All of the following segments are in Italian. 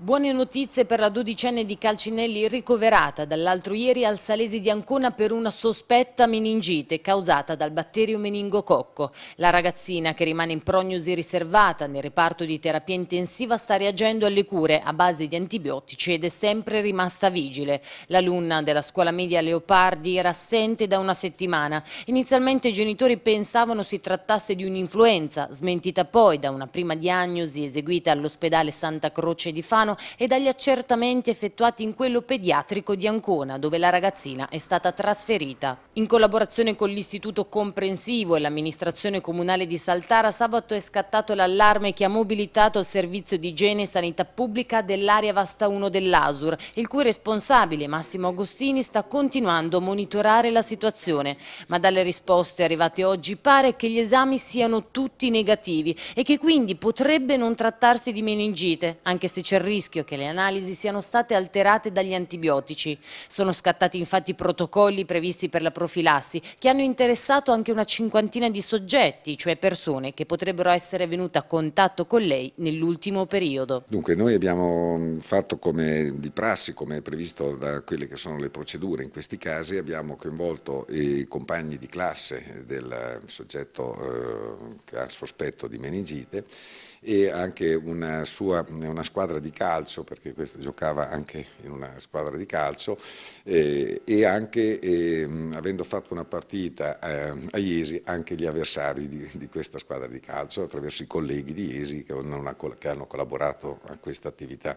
Buone notizie per la dodicenne di Calcinelli ricoverata dall'altro ieri al Salesi di Ancona per una sospetta meningite causata dal batterio meningococco. La ragazzina che rimane in prognosi riservata nel reparto di terapia intensiva sta reagendo alle cure a base di antibiotici ed è sempre rimasta vigile. L'alunna della scuola media Leopardi era assente da una settimana. Inizialmente i genitori pensavano si trattasse di un'influenza, smentita poi da una prima diagnosi eseguita all'ospedale Santa Croce di Fano Milano e dagli accertamenti effettuati in quello pediatrico di Ancona, dove la ragazzina è stata trasferita. In collaborazione con l'Istituto Comprensivo e l'amministrazione comunale di Saltara, sabato è scattato l'allarme che ha mobilitato il servizio di igiene e sanità pubblica dell'area Vasta 1 dell'Asur, il cui responsabile Massimo Agostini sta continuando a monitorare la situazione. Ma dalle risposte arrivate oggi pare che gli esami siano tutti negativi e che quindi potrebbe non trattarsi di meningite, anche se c'è il rischio rischio che le analisi siano state alterate dagli antibiotici. Sono scattati infatti protocolli previsti per la profilassi che hanno interessato anche una cinquantina di soggetti, cioè persone che potrebbero essere venute a contatto con lei nell'ultimo periodo. Dunque noi abbiamo mm, fatto come di prassi, come previsto da quelle che sono le procedure in questi casi, abbiamo coinvolto i compagni di classe del soggetto eh, che ha il sospetto di meningite e anche una sua una squadra di calcio, perché questa giocava anche in una squadra di calcio, eh, e anche eh, avendo fatto una partita eh, a Iesi, anche gli avversari di, di, questa squadra di calcio, attraverso i colleghi di Iesi che, che hanno collaborato a questa attività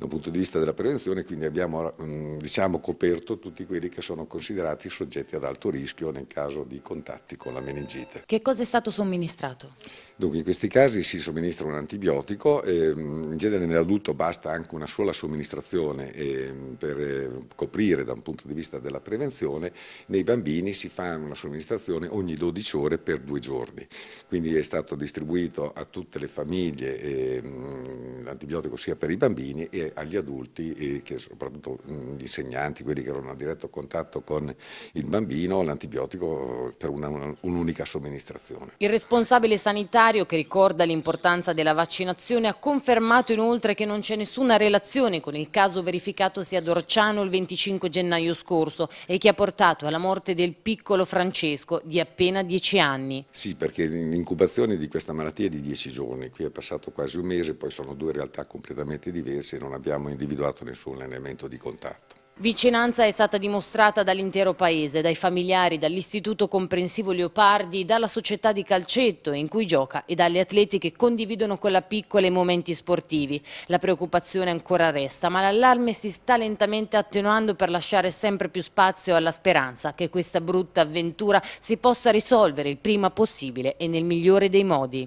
da un punto di vista della prevenzione, quindi abbiamo mm, diciamo, coperto tutti quelli che sono considerati soggetti ad alto rischio nel caso di contatti con la meningite. Che cosa è stato somministrato? Dunque in questi casi si somministra un antibiotico, mm, in genere nell'adulto basta anche una sola somministrazione ehm, per eh, coprire da un punto di vista della prevenzione, nei bambini si fa una somministrazione ogni 12 ore per due giorni, quindi è stato distribuito a tutte le famiglie ehm, l'antibiotico sia per i bambini e agli adulti, e che soprattutto gli insegnanti, quelli che erano a diretto contatto con il bambino, l'antibiotico eh, per un'unica un somministrazione. Il responsabile sanitario che ricorda l'importanza della vaccinazione ha confermato inoltre che non c'è nessuna relazione con il caso verificatosi ad Orciano il 25 gennaio scorso e che ha portato alla morte del piccolo Francesco di appena 10 anni. Sì, perché l'incubazione di questa malattia è di 10 giorni, qui è passato quasi un mese, poi sono due realtà completamente diverse e non abbiamo individuato nessun elemento di contatto. Vicinanza è stata dimostrata dall'intero paese, dai familiari, dall'Istituto Comprensivo Leopardi, dalla società di calcetto in cui gioca e dagli atleti che condividono con la piccola i momenti sportivi. La preoccupazione ancora resta, ma l'allarme si sta lentamente attenuando per lasciare sempre più spazio alla speranza che questa brutta avventura si possa risolvere il prima possibile e nel migliore dei modi.